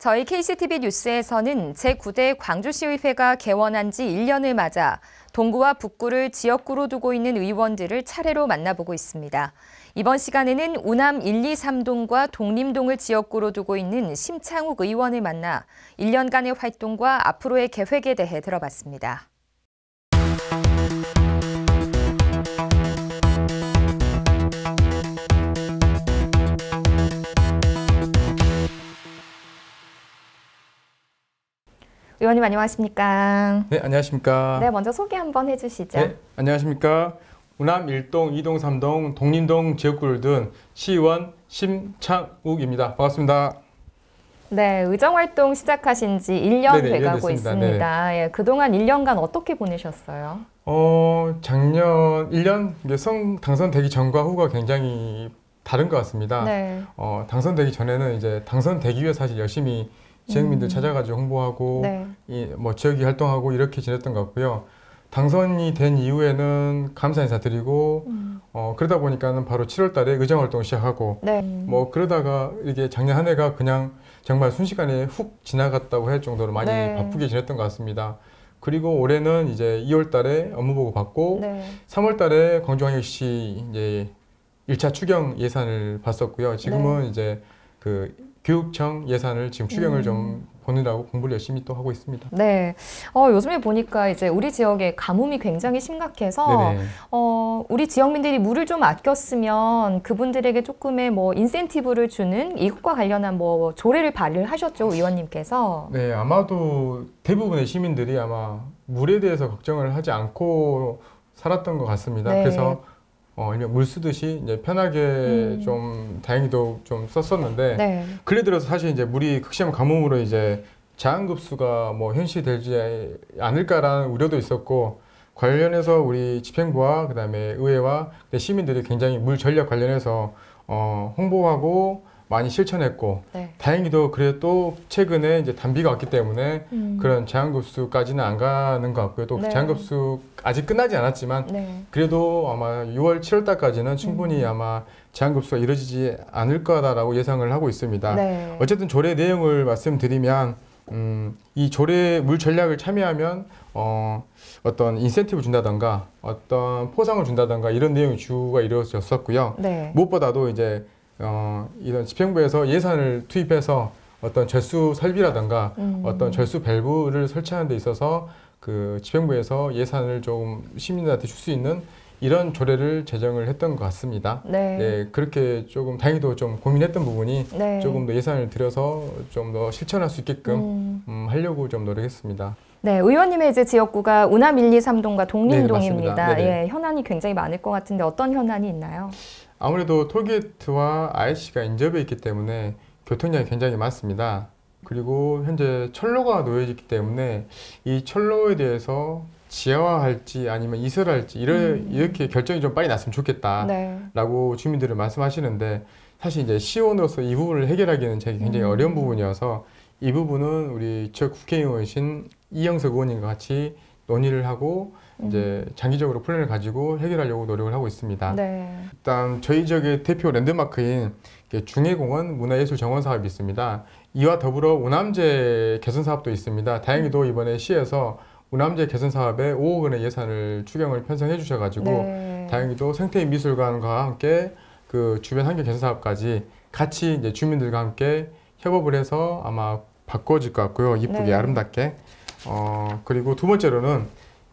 저희 KCTV 뉴스에서는 제9대 광주시의회가 개원한 지 1년을 맞아 동구와 북구를 지역구로 두고 있는 의원들을 차례로 만나보고 있습니다. 이번 시간에는 우남 1, 2, 3동과 동림동을 지역구로 두고 있는 심창욱 의원을 만나 1년간의 활동과 앞으로의 계획에 대해 들어봤습니다. 의원님 안녕하십니까? 네, 안녕하십니까? 네, 먼저 소개 한번 해주시죠. 네, 안녕하십니까? 우남 1동, 2동, 3동, 동림동 지역구를 둔 시의원 심창욱입니다. 반갑습니다. 네, 의정활동 시작하신 지 1년 네네, 돼가고 네. 있습니다. 예, 그동안 1년간 어떻게 보내셨어요? 어, 작년 1년 이성 당선되기 전과 후가 굉장히 다른 것 같습니다. 네. 어, 당선되기 전에는 이제 당선되기 위해 사실 열심히 지역민들 음. 찾아가지고 홍보하고 네. 이뭐 지역이 활동하고 이렇게 지냈던 것 같고요. 당선이 된 이후에는 감사 인사 드리고 음. 어, 그러다 보니까는 바로 7월달에 의정 활동 시작하고 네. 뭐 그러다가 이게 작년 한 해가 그냥 정말 순식간에 훅 지나갔다고 할 정도로 많이 네. 바쁘게 지냈던 것 같습니다. 그리고 올해는 이제 2월달에 업무 보고 받고 네. 3월달에 광주광역시 이제 1차 추경 예산을 봤었고요. 지금은 네. 이제 그 교육청 예산을 지금 추경을 음. 좀 보느라고 공부를 열심히 또 하고 있습니다. 네. 어, 요즘에 보니까 이제 우리 지역에 가뭄이 굉장히 심각해서 어, 우리 지역민들이 물을 좀 아껴 쓰면 그분들에게 조금의 뭐 인센티브를 주는 이것과 관련한 뭐 조례를 발의하셨죠, 의원님께서. 네, 아마도 대부분의 시민들이 아마 물에 대해서 걱정을 하지 않고 살았던 것 같습니다. 네. 그래서 어, 그냥 물 쓰듯이 이제 편하게 음. 좀 다행히도 좀 썼었는데 네. 근래 들어서 사실 이제 물이 극심한 가뭄으로 이제 자연급수가 뭐 현실되지 않을까라는 우려도 있었고 관련해서 우리 집행부와 그다음에 의회와 시민들이 굉장히 물 전략 관련해서 어, 홍보하고 많이 실천했고 네. 다행히도 그래도 최근에 이제 단비가 왔기 때문에 음. 그런 제한급수까지는 안 가는 것 같고요. 또 네. 제한급수 아직 끝나지 않았지만 네. 그래도 아마 6월 7월 달까지는 충분히 음. 아마 제한급수가 이루어지지 않을 거다라고 예상을 하고 있습니다. 네. 어쨌든 조례 내용을 말씀드리면 음, 이 조례 물 전략을 참여하면 어, 어떤 인센티브 준다던가 어떤 포상을 준다던가 이런 내용이 주가 이루어졌었고요. 네. 무엇보다도 이제 어, 이런 집행부에서 예산을 투입해서 어떤 절수 설비라든가 음. 어떤 절수 밸브를 설치하는 데 있어서 그 집행부에서 예산을 좀 시민들한테 줄 수 있는 이런 조례를 제정을 했던 것 같습니다. 네. 네 그렇게 조금 다행히도 좀 고민했던 부분이 네. 조금 더 예산을 들여서 좀 더 실천할 수 있게끔 음. 음, 하려고 좀 노력했습니다. 네, 의원님의 이제 지역구가 운암 1, 2, 3동과 독림동입니다. 네, 예, 현안이 굉장히 많을 것 같은데 어떤 현안이 있나요? 아무래도 톨게이트와 IC가 인접해 있기 때문에 교통량이 굉장히 많습니다. 그리고 현재 철로가 놓여 있기 때문에 이 철로에 대해서 지하화할지 아니면 이설할지 이래, 음. 이렇게 결정이 좀 빨리 났으면 좋겠다라고 네. 주민들은 말씀하시는데 사실 이제 시원으로서 이 부분을 해결하기는 굉장히 음. 어려운 부분이어서 이 부분은 우리 지 국회의원이신 이영석 의원님과 같이 논의를 하고 음. 이제 장기적으로 플랜을 가지고 해결하려고 노력을 하고 있습니다. 네. 일단 저희 지역의 대표 랜드마크인 중해공원 문화예술정원 사업이 있습니다. 이와 더불어 우남재 개선 사업도 있습니다. 다행히도 음. 이번에 시에서 우남재 개선 사업에 5억 원의 예산을 추경을 편성해 주셔가지고 네. 다행히도 생태미술관과 함께 그 주변 환경 개선 사업까지 같이 이제 주민들과 함께 협업을 해서 아마 바꿔질 것 같고요. 이쁘게 네. 아름답게 어, 그리고 두 번째로는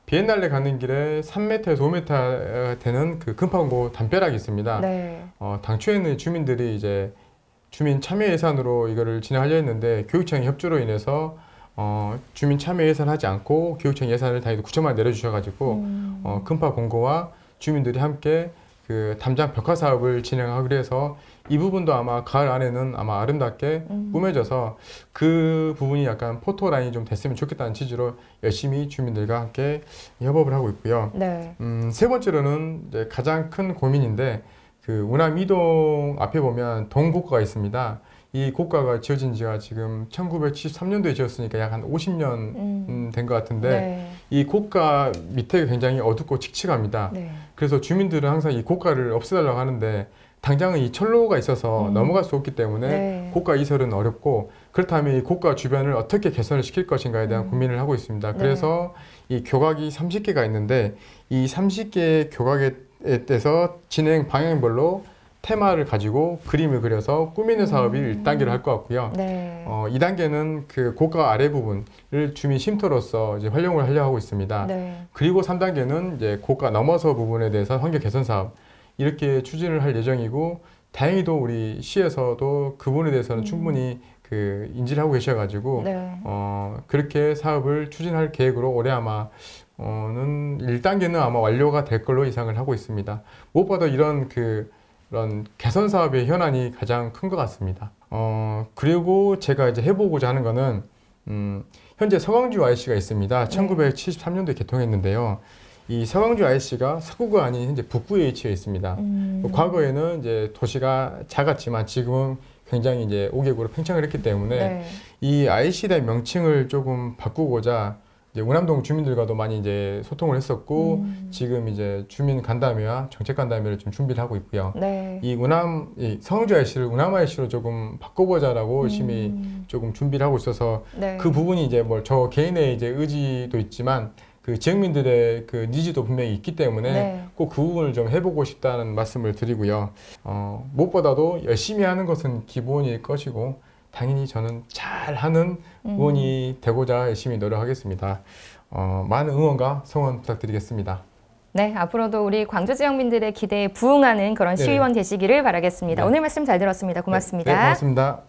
비엔날레 가는 길에 3m에서 5m 어, 되는 그 금판고 담벼락이 있습니다. 네. 어, 당초에는 주민들이 이제 주민 참여 예산으로 이거를 진행하려 했는데 교육청 협조로 인해서 어, 주민 참여 예산 하지 않고 교육청 예산을 다행히도 9천만 원 내려주셔가지고 음. 어, 금파 공고와 주민들이 함께 그 담장 벽화 사업을 진행하기로 해서 이 부분도 아마 가을 안에는 아마 아름답게 음. 꾸며져서 그 부분이 약간 포토 라인이 좀 됐으면 좋겠다는 취지로 열심히 주민들과 함께 협업을 하고 있고요. 네. 음, 세 번째로는 이제 가장 큰 고민인데 그 운암 이동 앞에 보면 동국가가 있습니다. 이 고가가 지어진 지가 지금 1973년도에 지었으니까 약 한 50년 음. 음 된것 같은데 네. 이 고가 밑에 굉장히 어둡고 칙칙합니다. 네. 그래서 주민들은 항상 이 고가를 없애달라고 하는데 당장은 이 철로가 있어서 음. 넘어갈 수 없기 때문에 네. 고가 이설은 어렵고 그렇다면 이 고가 주변을 어떻게 개선을 시킬 것인가에 대한 음. 고민을 하고 있습니다. 네. 그래서 이 교각이 30개가 있는데 이 30개의 교각에 대해서 진행 방향별로 테마를 가지고 그림을 그려서 꾸미는 사업이 음. 1단계로 할 것 같고요. 네. 어, 2단계는 그 고가 아래 부분을 주민 쉼터로서 이제 활용을 하려 하고 있습니다. 네. 그리고 3단계는 이제 고가 넘어서 부분에 대해서 환경 개선 사업 이렇게 추진을 할 예정이고 다행히도 우리 시에서도 그분에 대해서는 음. 충분히 그 인지를 하고 계셔가지고 네. 어, 그렇게 사업을 추진할 계획으로 올해 아마 어는 1단계는 아마 완료가 될 걸로 예상을 하고 있습니다. 무엇보다 이런 그 그런 개선 사업의 현안이 가장 큰 것 같습니다. 어, 그리고 제가 이제 해보고자 하는 거는 음, 현재 서광주 IC가 있습니다. 네. 1973년도에 개통했는데요. 이 서광주 IC가 서구가 아닌 현재 북구에 위치해 있습니다. 음. 그 과거에는 이제 도시가 작았지만 지금은 굉장히 이제 5개국으로 팽창을 했기 때문에 네. 이 IC의 명칭을 조금 바꾸고자 이제 우남동 주민들과도 많이 이제 소통을 했었고 음. 지금 이제 주민 간담회와 정책 간담회를 좀 준비를 하고 있고요. 네. 이 우남 이 성주 아 i 씨를 우남 아 i 씨로 조금 바꿔보자라고 열심히 음. 조금 준비를 하고 있어서 네. 그 부분이 이제 뭐 저 개인의 이제 의지도 있지만 그 지역민들의 그 니즈도 분명히 있기 때문에 네. 꼭그 부분을 좀 해보고 싶다는 말씀을 드리고요. 어, 무엇보다도 열심히 하는 것은 기본일 것이고 당연히 저는 잘하는 음. 의원이 되고자 열심히 노력하겠습니다. 어, 많은 응원과 성원 부탁드리겠습니다. 네, 앞으로도 우리 광주 지역민들의 기대에 부응하는 그런 네. 시의원 네. 되시기를 바라겠습니다. 네. 오늘 말씀 잘 들었습니다. 네. 고맙습니다. 네, 고맙습니다.